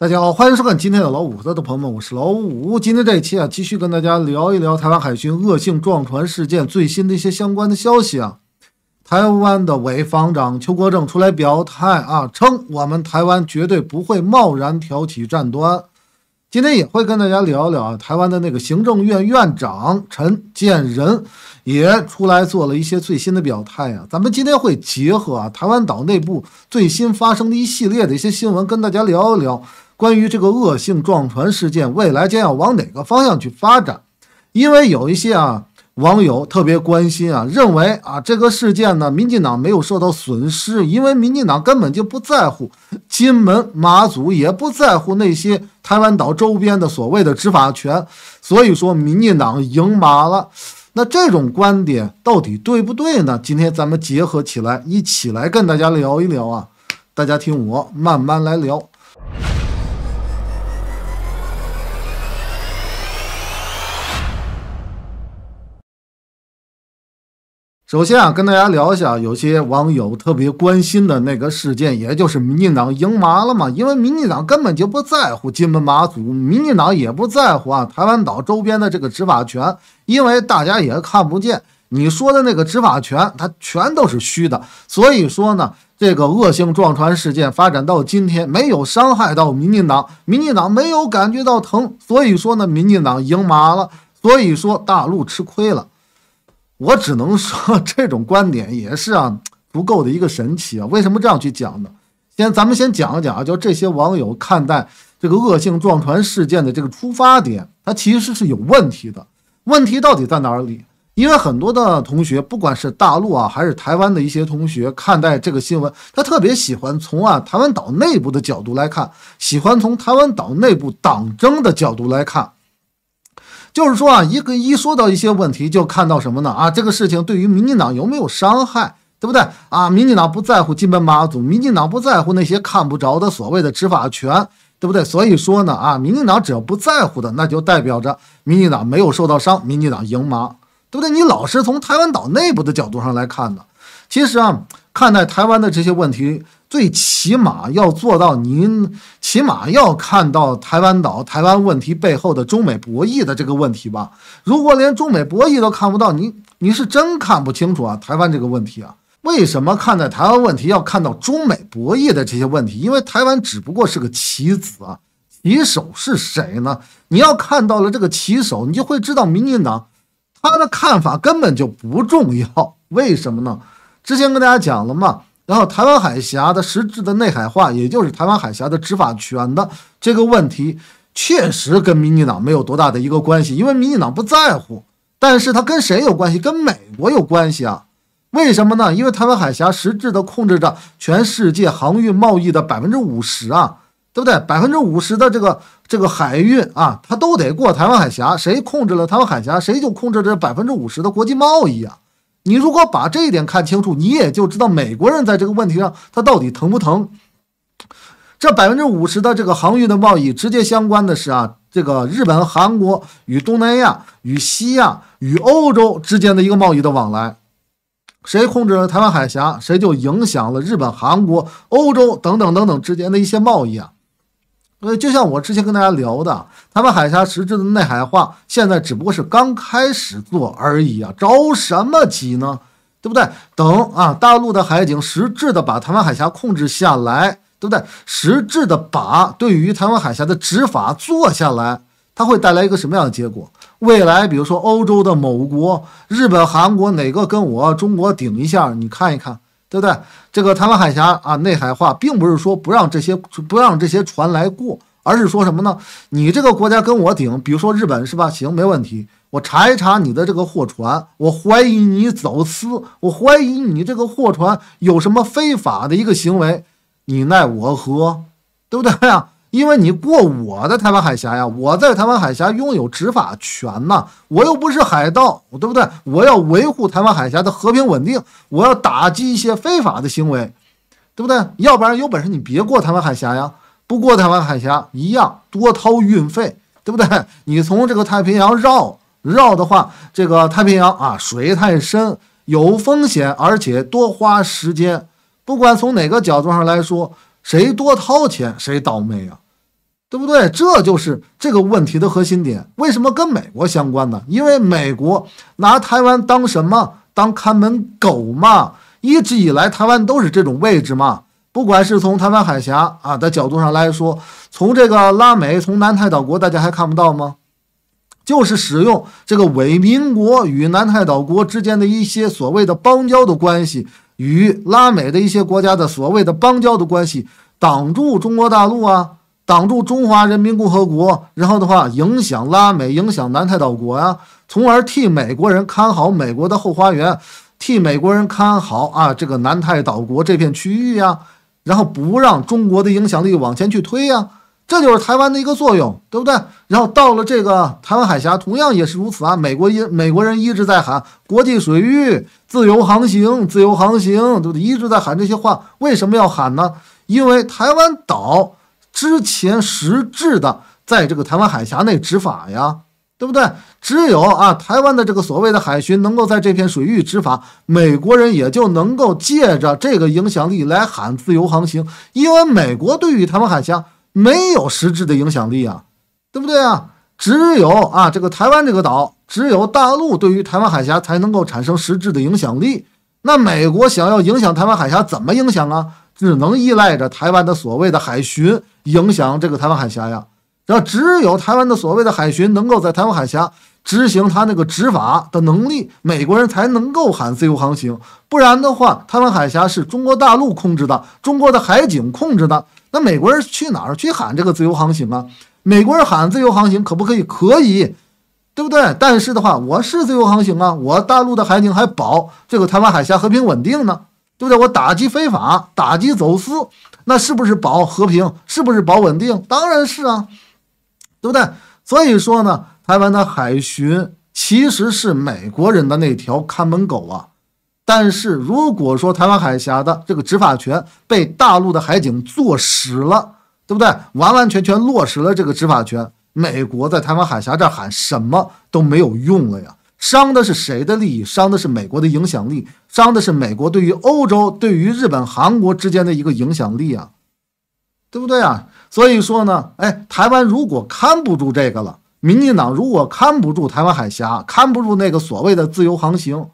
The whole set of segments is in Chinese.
大家好，欢迎收看今天的老五和的朋友们，我是老五。今天这一期啊，继续跟大家聊一聊台湾海军恶性撞船事件最新的一些相关的消息啊。台湾的伪防长邱国正出来表态啊，称我们台湾绝对不会贸然挑起战端。今天也会跟大家聊一聊啊，台湾的那个行政院院长陈建仁也出来做了一些最新的表态啊。咱们今天会结合啊，台湾岛内部最新发生的一系列的一些新闻，跟大家聊一聊。关于这个恶性撞船事件，未来将要往哪个方向去发展？因为有一些啊网友特别关心啊，认为啊这个事件呢，民进党没有受到损失，因为民进党根本就不在乎金门、马祖，也不在乎那些台湾岛周边的所谓的执法权。所以说，民进党赢麻了。那这种观点到底对不对呢？今天咱们结合起来一起来跟大家聊一聊啊，大家听我慢慢来聊。首先啊，跟大家聊一下，有些网友特别关心的那个事件，也就是民进党赢麻了嘛。因为民进党根本就不在乎金门马祖，民进党也不在乎啊台湾岛周边的这个执法权，因为大家也看不见你说的那个执法权，它全都是虚的。所以说呢，这个恶性撞船事件发展到今天，没有伤害到民进党，民进党没有感觉到疼。所以说呢，民进党赢麻了，所以说大陆吃亏了。我只能说，这种观点也是啊不够的一个神奇啊。为什么这样去讲呢？先咱们先讲一讲啊，就这些网友看待这个恶性撞船事件的这个出发点，它其实是有问题的。问题到底在哪里？因为很多的同学，不管是大陆啊，还是台湾的一些同学，看待这个新闻，他特别喜欢从啊台湾岛内部的角度来看，喜欢从台湾岛内部党争的角度来看。就是说啊，一个一说到一些问题，就看到什么呢？啊，这个事情对于民进党有没有伤害，对不对？啊，民进党不在乎金门马祖，民进党不在乎那些看不着的所谓的执法权，对不对？所以说呢，啊，民进党只要不在乎的，那就代表着民进党没有受到伤，民进党赢麻，对不对？你老是从台湾岛内部的角度上来看呢，其实啊，看待台湾的这些问题。最起码要做到您，起码要看到台湾岛、台湾问题背后的中美博弈的这个问题吧。如果连中美博弈都看不到，你你是真看不清楚啊，台湾这个问题啊。为什么看待台湾问题要看到中美博弈的这些问题？因为台湾只不过是个棋子啊，棋手是谁呢？你要看到了这个棋手，你就会知道，民进党他的看法根本就不重要。为什么呢？之前跟大家讲了嘛。然后台湾海峡的实质的内海化，也就是台湾海峡的执法权的这个问题，确实跟民进党没有多大的一个关系，因为民进党不在乎。但是它跟谁有关系？跟美国有关系啊？为什么呢？因为台湾海峡实质的控制着全世界航运贸易的百分之五十啊，对不对？百分之五十的这个这个海运啊，它都得过台湾海峡。谁控制了台湾海峡，谁就控制着百分之五十的国际贸易啊。你如果把这一点看清楚，你也就知道美国人在这个问题上他到底疼不疼。这百分之五十的这个航运的贸易直接相关的是啊，这个日本、韩国与东南亚、与西亚、与欧洲之间的一个贸易的往来，谁控制了台湾海峡，谁就影响了日本、韩国、欧洲等等等等之间的一些贸易啊。呃，就像我之前跟大家聊的，台湾海峡实质的内海化，现在只不过是刚开始做而已啊，着什么急呢？对不对？等啊，大陆的海警实质的把台湾海峡控制下来，对不对？实质的把对于台湾海峡的执法做下来，它会带来一个什么样的结果？未来，比如说欧洲的某国、日本、韩国哪个跟我中国顶一下？你看一看。对不对？这个台湾海峡啊，内海化并不是说不让这些不让这些船来过，而是说什么呢？你这个国家跟我顶，比如说日本是吧？行，没问题，我查一查你的这个货船，我怀疑你走私，我怀疑你这个货船有什么非法的一个行为，你奈我何？对不对呀？因为你过我的台湾海峡呀，我在台湾海峡拥有执法权呐，我又不是海盗，对不对？我要维护台湾海峡的和平稳定，我要打击一些非法的行为，对不对？要不然有本事你别过台湾海峡呀，不过台湾海峡一样多掏运费，对不对？你从这个太平洋绕绕的话，这个太平洋啊水太深，有风险，而且多花时间。不管从哪个角度上来说。谁多掏钱，谁倒霉啊，对不对？这就是这个问题的核心点。为什么跟美国相关呢？因为美国拿台湾当什么？当看门狗嘛。一直以来，台湾都是这种位置嘛。不管是从台湾海峡啊的角度上来说，从这个拉美，从南太岛国，大家还看不到吗？就是使用这个伪民国与南太岛国之间的一些所谓的邦交的关系。与拉美的一些国家的所谓的邦交的关系，挡住中国大陆啊，挡住中华人民共和国，然后的话影响拉美，影响南太岛国啊，从而替美国人看好美国的后花园，替美国人看好啊这个南太岛国这片区域呀，然后不让中国的影响力往前去推呀。这就是台湾的一个作用，对不对？然后到了这个台湾海峡，同样也是如此啊。美国一美国人一直在喊国际水域自由航行，自由航行，对不对？一直在喊这些话。为什么要喊呢？因为台湾岛之前实质的在这个台湾海峡内执法呀，对不对？只有啊台湾的这个所谓的海巡能够在这片水域执法，美国人也就能够借着这个影响力来喊自由航行。因为美国对于台湾海峡。没有实质的影响力啊，对不对啊？只有啊，这个台湾这个岛，只有大陆对于台湾海峡才能够产生实质的影响力。那美国想要影响台湾海峡，怎么影响啊？只能依赖着台湾的所谓的海巡影响这个台湾海峡呀。然后只有台湾的所谓的海巡能够在台湾海峡执行他那个执法的能力，美国人才能够喊自由航行。不然的话，台湾海峡是中国大陆控制的，中国的海警控制的。那美国人去哪儿去喊这个自由航行啊？美国人喊自由航行可不可以？可以，对不对？但是的话，我是自由航行啊，我大陆的海警还保这个台湾海峡和平稳定呢，对不对？我打击非法，打击走私，那是不是保和平？是不是保稳定？当然是啊，对不对？所以说呢，台湾的海巡其实是美国人的那条看门狗啊。但是如果说台湾海峡的这个执法权被大陆的海警坐实了，对不对？完完全全落实了这个执法权，美国在台湾海峡这喊什么都没有用了呀！伤的是谁的利益？伤的是美国的影响力，伤的是美国对于欧洲、对于日本、韩国之间的一个影响力啊，对不对啊？所以说呢，哎，台湾如果看不住这个了，民进党如果看不住台湾海峡，看不住那个所谓的自由航行。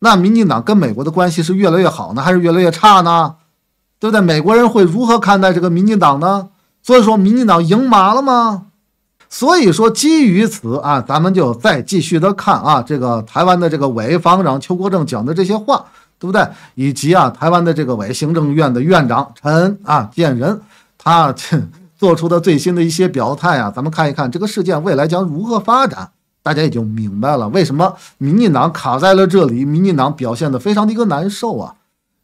那民进党跟美国的关系是越来越好呢，还是越来越差呢？对不对？美国人会如何看待这个民进党呢？所以说，民进党赢麻了吗？所以说，基于此啊，咱们就再继续的看啊，这个台湾的这个委防长邱国正讲的这些话，对不对？以及啊，台湾的这个委行政院的院长陈啊建仁，他 做出的最新的一些表态啊，咱们看一看这个事件未来将如何发展。大家也就明白了为什么民进党卡在了这里，民进党表现的非常的一个难受啊。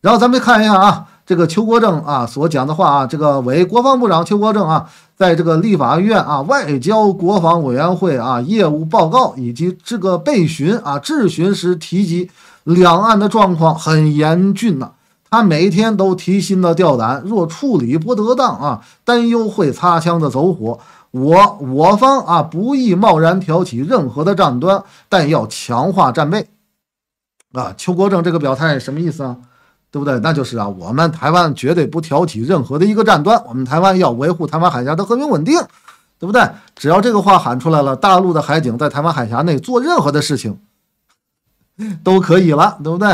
然后咱们看一下啊，这个邱国正啊所讲的话啊，这个委国防部长邱国正啊，在这个立法院啊外交国防委员会啊业务报告以及这个备询啊质询时提及，两岸的状况很严峻呐，他每天都提心吊胆，若处理不得当啊，担忧会擦枪的走火。我我方啊，不宜贸然挑起任何的战端，但要强化战备。啊，邱国正这个表态什么意思啊？对不对？那就是啊，我们台湾绝对不挑起任何的一个战端，我们台湾要维护台湾海峡的和平稳定，对不对？只要这个话喊出来了，大陆的海警在台湾海峡内做任何的事情都可以了，对不对？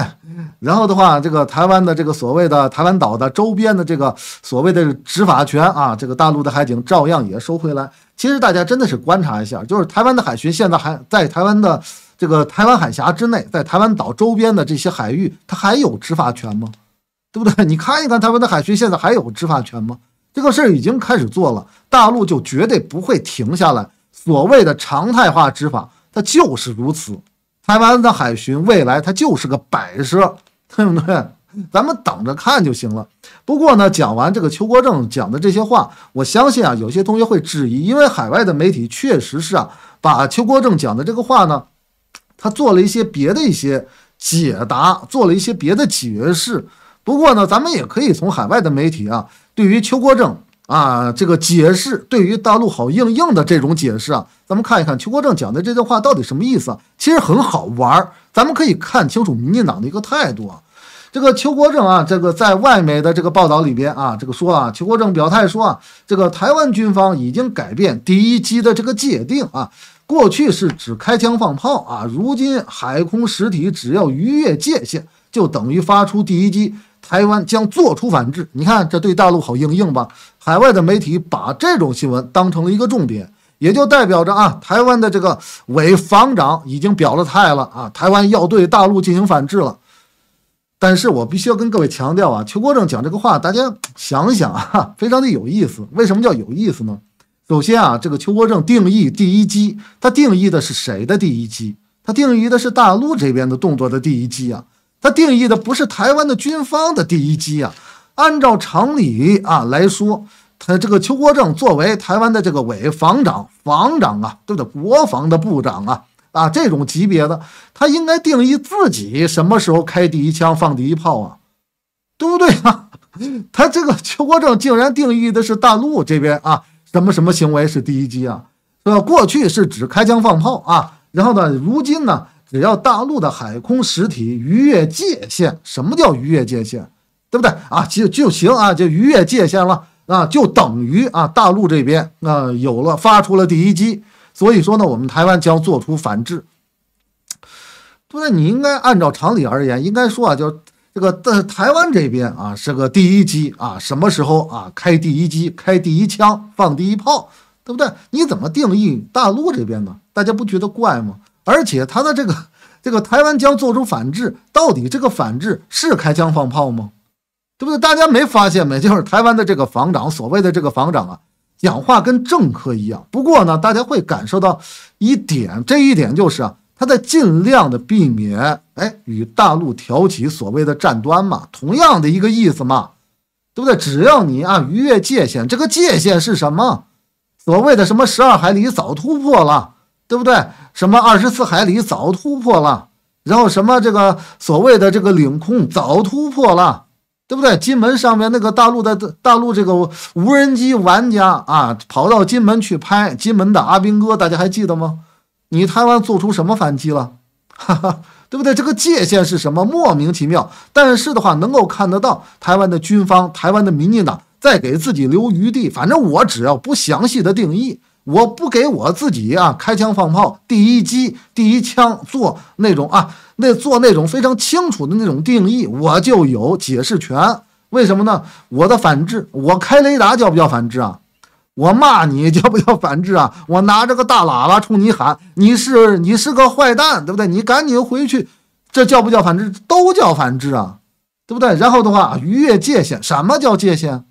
然后的话，这个台湾的这个所谓的台湾岛的周边的这个所谓的执法权啊，这个大陆的海警照样也收回来。其实大家真的是观察一下，就是台湾的海巡现在还在台湾的这个台湾海峡之内，在台湾岛周边的这些海域，它还有执法权吗？对不对？你看一看台湾的海巡现在还有执法权吗？这个事儿已经开始做了，大陆就绝对不会停下来。所谓的常态化执法，它就是如此。台湾的海巡未来它就是个摆设，对不对？咱们等着看就行了。不过呢，讲完这个邱国正讲的这些话，我相信啊，有些同学会质疑，因为海外的媒体确实是啊，把邱国正讲的这个话呢，他做了一些别的一些解答，做了一些别的解释。不过呢，咱们也可以从海外的媒体啊，对于邱国正。啊，这个解释对于大陆好硬硬的这种解释啊，咱们看一看邱国正讲的这段话到底什么意思啊？其实很好玩儿，咱们可以看清楚民进党的一个态度啊。这个邱国正啊，这个在外媒的这个报道里边啊，这个说啊，邱国正表态说啊，这个台湾军方已经改变第一击的这个界定啊，过去是只开枪放炮啊，如今海空实体只要逾越界限，就等于发出第一击。台湾将做出反制，你看这对大陆好硬硬吧？海外的媒体把这种新闻当成了一个重点，也就代表着啊，台湾的这个伪防长已经表了态了啊，台湾要对大陆进行反制了。但是我必须要跟各位强调啊，邱国正讲这个话，大家想想啊，非常的有意思。为什么叫有意思呢？首先啊，这个邱国正定义第一击，他定义的是谁的第一击？他定义的是大陆这边的动作的第一击啊。他定义的不是台湾的军方的第一击啊！按照常理啊来说，他这个邱国正作为台湾的这个委防长、防长啊，对不对？国防的部长啊，啊这种级别的，他应该定义自己什么时候开第一枪、放第一炮啊，对不对啊？他这个邱国正竟然定义的是大陆这边啊，什么什么行为是第一击啊？是吧？过去是指开枪放炮啊，然后呢，如今呢？只要大陆的海空实体逾越界限，什么叫逾越界限？对不对啊？就就行啊，就逾越界限了啊，就等于啊，大陆这边啊有了发出了第一击，所以说呢，我们台湾将做出反制。对，你应该按照常理而言，应该说啊，就这个在台湾这边啊是个第一击啊，什么时候啊开第一击、开第一枪、放第一炮，对不对？你怎么定义大陆这边呢？大家不觉得怪吗？而且他的这个 这个台湾将做出反制，到底这个反制是开枪放炮吗？对不对？大家没发现没？就是台湾的这个防长，所谓的这个防长啊，讲话跟政客一样。不过呢，大家会感受到一点，这一点就是啊，他在尽量的避免哎与大陆挑起所谓的战端嘛，同样的一个意思嘛，对不对？只要你啊逾越界限，这个界限是什么？所谓的什么十二海里早突破了。对不对？什么二十四海里早突破了，然后什么这个所谓的这个领空早突破了，对不对？金门上面那个大陆的大陆这个无人机玩家啊，跑到金门去拍金门的阿兵哥，大家还记得吗？你台湾做出什么反击了？哈哈，对不对？这个界限是什么？莫名其妙。但是的话，能够看得到台湾的军方、台湾的民进党在给自己留余地。反正我只要不详细的定义。我不给我自己啊开枪放炮第一击第一枪做那种啊那做那种非常清楚的那种定义，我就有解释权。为什么呢？我的反制，我开雷达叫不叫反制啊？我骂你叫不叫反制啊？我拿着个大喇叭冲你喊，你是你是个坏蛋，对不对？你赶紧回去，这叫不叫反制？都叫反制啊，对不对？然后的话，逾越界限，什么叫界限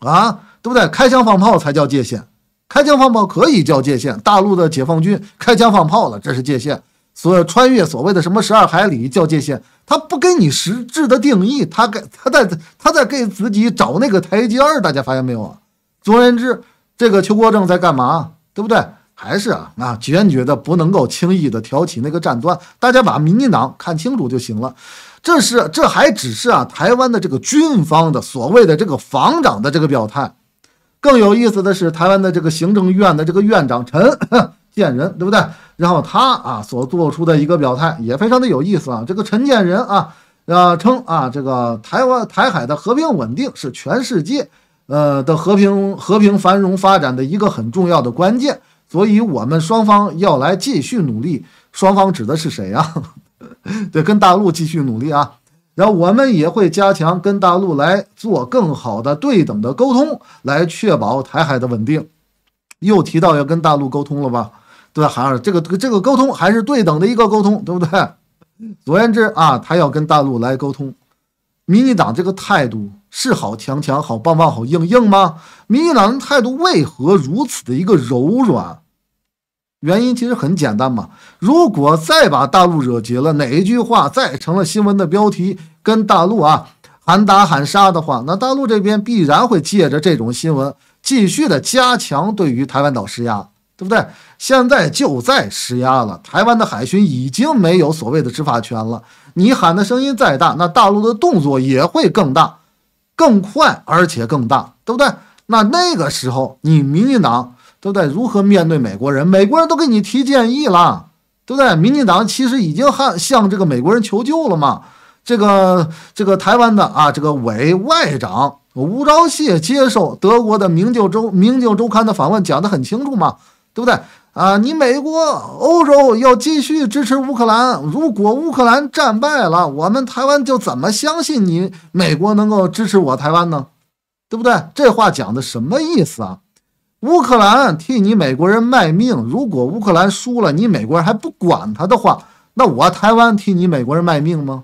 啊？对不对？开枪放炮才叫界限。开枪放炮可以叫界限，大陆的解放军开枪放炮了，这是界限。所穿越所谓的什么十二海里叫界限，他不给你实质的定义，他给他在他在给自己找那个台阶儿。大家发现没有啊？总而言之，这个邱国正在干嘛，对不对？还是啊，那坚决的不能够轻易的挑起那个战端。大家把民进党看清楚就行了。这是这还只是啊，台湾的这个军方的所谓的这个防长的这个表态。更有意思的是，台湾的这个行政院的这个院长陈建 仁，对不对？然后他啊所做出的一个表态也非常的有意思啊。这个陈建仁啊啊称啊，这个台湾台海的和平稳定是全世界呃的和平和平繁荣发展的一个很重要的关键，所以我们双方要来继续努力。双方指的是谁啊？对，跟大陆继续努力啊。然后我们也会加强跟大陆来做更好的对等的沟通，来确保台海的稳定。又提到要跟大陆沟通了吧？对，还是这个这个沟通还是对等的一个沟通，对不对？总而言之啊，他要跟大陆来沟通。民进党这个态度是好强强、好棒棒、好硬硬吗？民进党的态度为何如此的一个柔软？原因其实很简单嘛，如果再把大陆惹急了，哪一句话再成了新闻的标题，跟大陆啊喊打喊杀的话，那大陆这边必然会借着这种新闻继续的加强对于台湾岛施压，对不对？现在就在施压了，台湾的海巡已经没有所谓的执法权了，你喊的声音再大，那大陆的动作也会更大、更快，而且更大，对不对？那那个时候，你民进党。对不对？如何面对美国人？美国人都给你提建议了，对不对？民进党其实已经向向这个美国人求救了嘛。这个这个台湾的啊，这个委外长吴钊燮接受德国的《明镜周明镜周刊》的访问，讲得很清楚嘛，对不对？啊，你美国、欧洲要继续支持乌克兰，如果乌克兰战败了，我们台湾就怎么相信你美国能够支持我台湾呢？对不对？这话讲的什么意思啊？乌克兰替你美国人卖命，如果乌克兰输了，你美国人还不管他的话，那我台湾替你美国人卖命吗？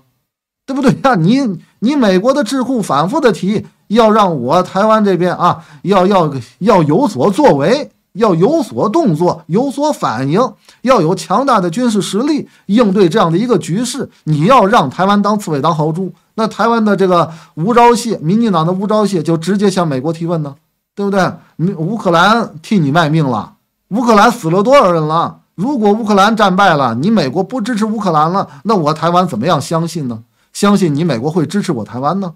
对不对呀？你你美国的智库反复的提，要让我台湾这边啊，要要要有所作为，要有所动作，有所反应，要有强大的军事实力应对这样的一个局势。你要让台湾当刺猬当豪猪，那台湾的这个吴钊燮，民进党的吴钊燮就直接向美国提问呢。对不对？你乌克兰替你卖命了，乌克兰死了多少人了？如果乌克兰战败了，你美国不支持乌克兰了，那我台湾怎么样相信呢？相信你美国会支持我台湾呢？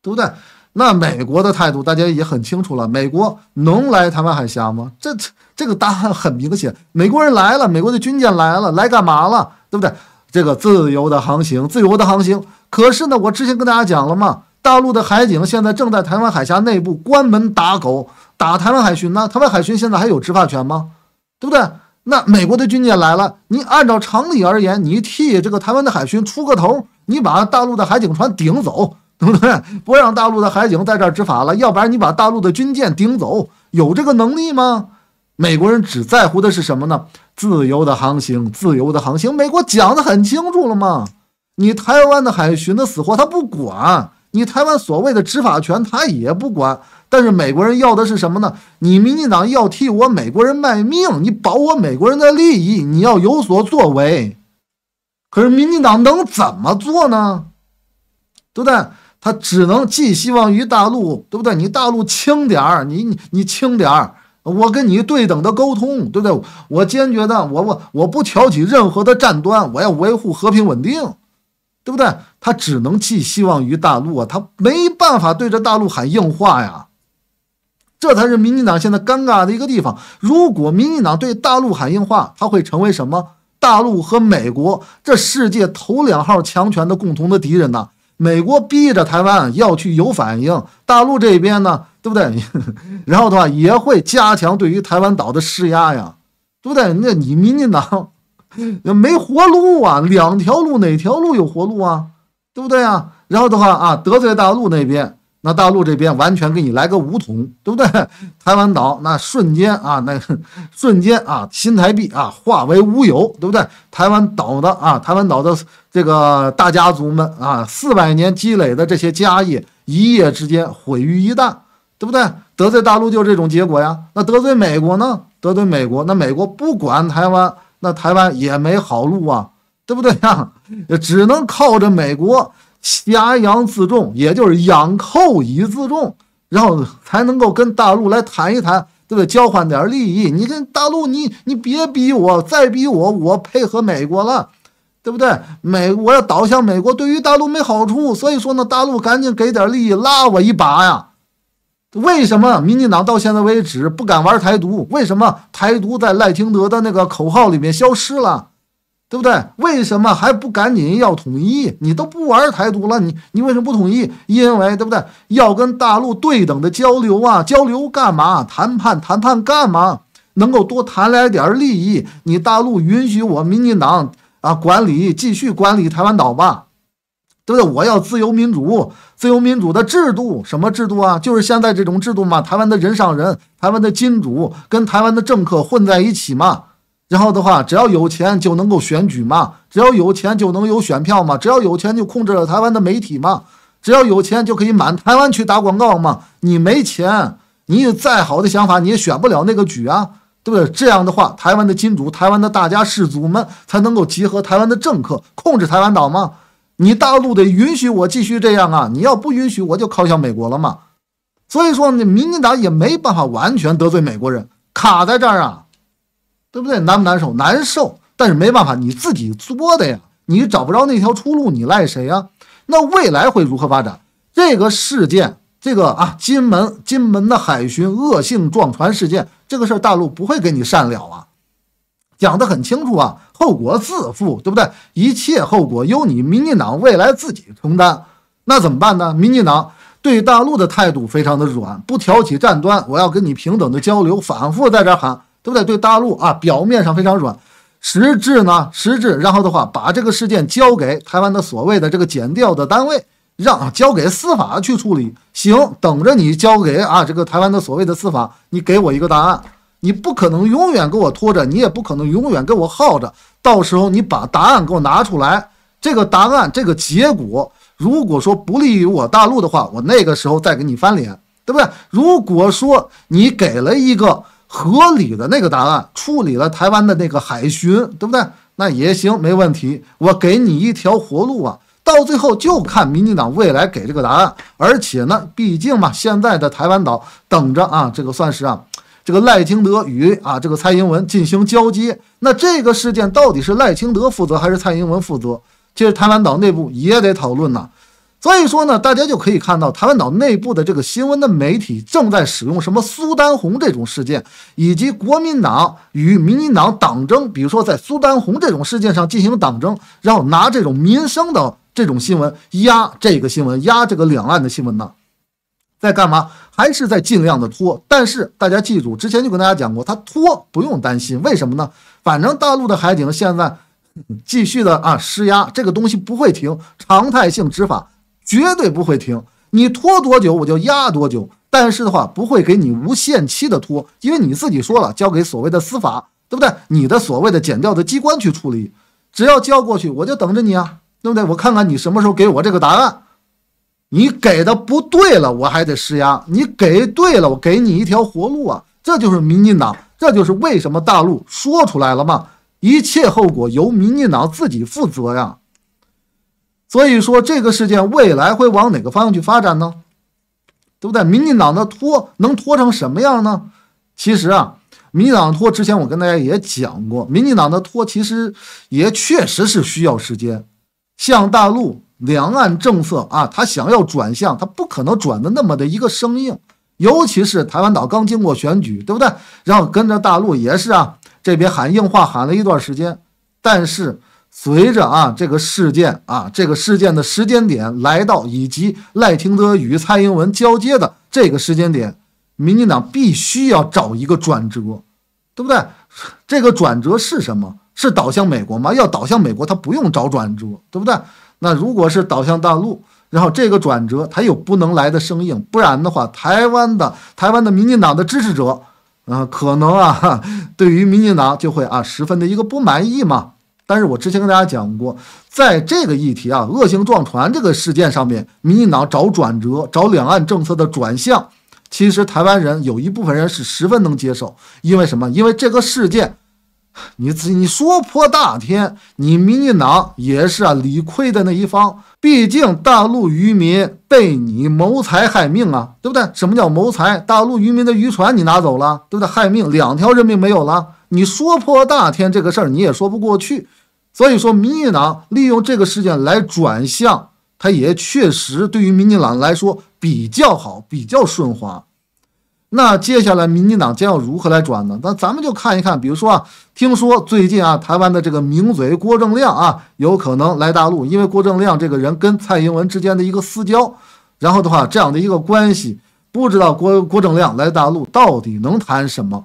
对不对？那美国的态度大家也很清楚了。美国能来台湾海峡吗？这这个答案很明显。美国人来了，美国的军舰来了，来干嘛了？对不对？这个自由的航行，自由的航行。可是呢，我之前跟大家讲了嘛，大陆的海警现在正在台湾海峡内部关门打狗，打台湾海巡。那台湾海巡现在还有执法权吗？对不对？那美国的军舰来了，你按照常理而言，你替这个台湾的海巡出个头，你把大陆的海警船顶走，对不对？不让大陆的海警在这儿执法了。要不然你把大陆的军舰顶走，有这个能力吗？美国人只在乎的是什么呢？自由的航行，自由的航行。美国讲的很清楚了嘛，你台湾的海巡的死活他不管。你台湾所谓的执法权，他也不管。但是美国人要的是什么呢？你民进党要替我美国人卖命，你保我美国人的利益，你要有所作为。可是民进党能怎么做呢？对不对？他只能寄希望于大陆，对不对？你大陆轻点儿，你你你轻点儿，我跟你对等的沟通，对不对？我坚决的，我我我不挑起任何的战端，我要维护和平稳定。对不对？他只能寄希望于大陆啊，他没办法对着大陆喊硬话呀。这才是民进党现在尴尬的一个地方。如果民进党对大陆喊硬话，他会成为什么？大陆和美国这世界头两号强权的共同的敌人呐。美国逼着台湾要去有反应，大陆这边呢，对不对？然后的话也会加强对于台湾岛的施压呀，对不对？那你民进党？没活路啊！两条路，哪条路有活路啊？对不对啊？然后的话啊，得罪大陆那边，那大陆这边完全给你来个武统，对不对？台湾岛那瞬间啊，那瞬间啊，新台币啊，化为乌有，对不对？台湾岛的啊，台湾岛的这个大家族们啊，四百年积累的这些家业，一夜之间毁于一旦，对不对？得罪大陆就是这种结果呀。那得罪美国呢？得罪美国，那美国不管台湾。那台湾也没好路啊，对不对呀？只能靠着美国挟洋自重，也就是仰扣以自重，然后才能够跟大陆来谈一谈，对不对？交换点利益。你跟大陆，你你别逼我，再逼我，我配合美国了，对不对？美，我要倒向美国，对于大陆没好处。所以说呢，大陆赶紧给点利益，拉我一把呀。为什么民进党到现在为止不敢玩台独？为什么台独在赖清德的那个口号里面消失了，对不对？为什么还不赶紧要统一？你都不玩台独了，你你为什么不统一？因为对不对？要跟大陆对等的交流啊，交流干嘛？谈判谈判干嘛？能够多谈来点利益？你大陆允许我民进党啊管理继续管理台湾岛吧。不是我要自由民主，自由民主的制度什么制度啊？就是现在这种制度嘛。台湾的人上人，台湾的金主跟台湾的政客混在一起嘛。然后的话，只要有钱就能够选举嘛，只要有钱就能有选票嘛，只要有钱就控制了台湾的媒体嘛，只要有钱就可以满台湾去打广告嘛。你没钱，你有再好的想法你也选不了那个举啊，对不对？这样的话，台湾的金主、台湾的大家世族们才能够集合台湾的政客，控制台湾岛嘛。你大陆得允许我继续这样啊！你要不允许，我就靠向美国了嘛。所以说，你民进党也没办法完全得罪美国人，卡在这儿啊，对不对？难不难受？难受，但是没办法，你自己作的呀。你找不着那条出路，你赖谁呀？那未来会如何发展？这个事件，这个啊，金门金门的海巡恶性撞船事件，这个事儿大陆不会给你善了啊，讲得很清楚啊。后果自负，对不对？一切后果由你民进党未来自己承担。那怎么办呢？民进党对大陆的态度非常的软，不挑起战端，我要跟你平等的交流。反复在这喊，对不对？对大陆啊，表面上非常软，实质呢，实质然后的话，把这个事件交给台湾的所谓的这个检调的单位，让交给司法去处理。行，等着你交给啊这个台湾的所谓的司法，你给我一个答案。你不可能永远给我拖着，你也不可能永远跟我耗着。到时候你把答案给我拿出来，这个答案这个结果，如果说不利于我大陆的话，我那个时候再给你翻脸，对不对？如果说你给了一个合理的那个答案，处理了台湾的那个海巡，对不对？那也行，没问题，我给你一条活路啊。到最后就看民进党未来给这个答案，而且呢，毕竟嘛，现在的台湾岛等着啊，这个算是啊。这个赖清德与啊这个蔡英文进行交接，那这个事件到底是赖清德负责还是蔡英文负责？其实台湾岛内部也得讨论呐。所以说呢，大家就可以看到台湾岛内部的这个新闻的媒体正在使用什么苏丹红这种事件，以及国民党与民进党党争，比如说在苏丹红这种事件上进行党争，然后拿这种民生的这种新闻压这个新闻，压这个两岸的新闻呢。在干嘛？还是在尽量的拖？但是大家记住，之前就跟大家讲过，他拖不用担心，为什么呢？反正大陆的海警现在继续的啊施压，这个东西不会停，常态性执法绝对不会停。你拖多久，我就压多久。但是的话，不会给你无限期的拖，因为你自己说了，交给所谓的司法，对不对？你的所谓的减掉的机关去处理，只要交过去，我就等着你啊，对不对？我看看你什么时候给我这个答案。你给的不对了，我还得施压；你给对了，我给你一条活路啊！这就是民进党，这就是为什么大陆说出来了嘛，一切后果由民进党自己负责呀。所以说，这个事件未来会往哪个方向去发展呢？对不对？民进党的拖能拖成什么样呢？其实啊，民进党的拖，之前我跟大家也讲过，民进党的拖其实也确实是需要时间，像大陆。两岸政策啊，他想要转向，他不可能转的那么的一个生硬，尤其是台湾岛刚经过选举，对不对？然后跟着大陆也是啊，这边喊硬话喊了一段时间，但是随着啊这个事件啊这个事件的时间点来到，以及赖清德与蔡英文交接的这个时间点，民进党必须要找一个转折，对不对？这个转折是什么？是倒向美国吗？要倒向美国，他不用找转折，对不对？那如果是倒向大陆，然后这个转折，它有不能来的生硬，不然的话，台湾的台湾的民进党的支持者，啊，可能啊，对于民进党就会啊十分的一个不满意嘛。但是我之前跟大家讲过，在这个议题啊，恶性撞船这个事件上面，民进党找转折，找两岸政策的转向，其实台湾人有一部分人是十分能接受，因为什么？因为这个事件。你你说破大天，你民进党也是啊，理亏的那一方。毕竟大陆渔民被你谋财害命啊，对不对？什么叫谋财？大陆渔民的渔船你拿走了，对不对？害命，两条人命没有了。你说破大天这个事儿你也说不过去。所以说，民进党利用这个事件来转向，他也确实对于民进党来说比较好，比较顺滑。那接下来，民进党将要如何来转呢？那咱们就看一看，比如说啊，听说最近啊，台湾的这个名嘴郭正亮啊，有可能来大陆，因为郭正亮这个人跟蔡英文之间的一个私交，然后的话，这样的一个关系，不知道郭郭正亮来大陆到底能谈什么，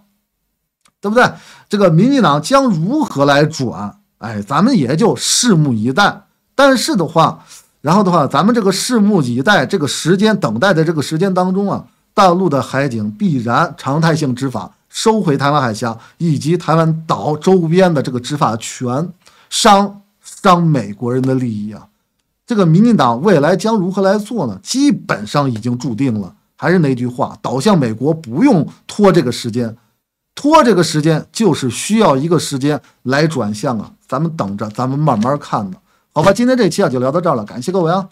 对不对？这个民进党将如何来转？哎，咱们也就拭目以待。但是的话，然后的话，咱们这个拭目以待这个时间等待的这个时间当中啊。大陆的海警必然常态性执法，收回台湾海峡以及台湾岛周边的这个执法权，伤伤美国人的利益啊！这个民进党未来将如何来做呢？基本上已经注定了。还是那句话，倒向美国不用拖这个时间，拖这个时间就是需要一个时间来转向啊！咱们等着，咱们慢慢看吧。好吧？今天这期啊就聊到这儿了，感谢各位啊！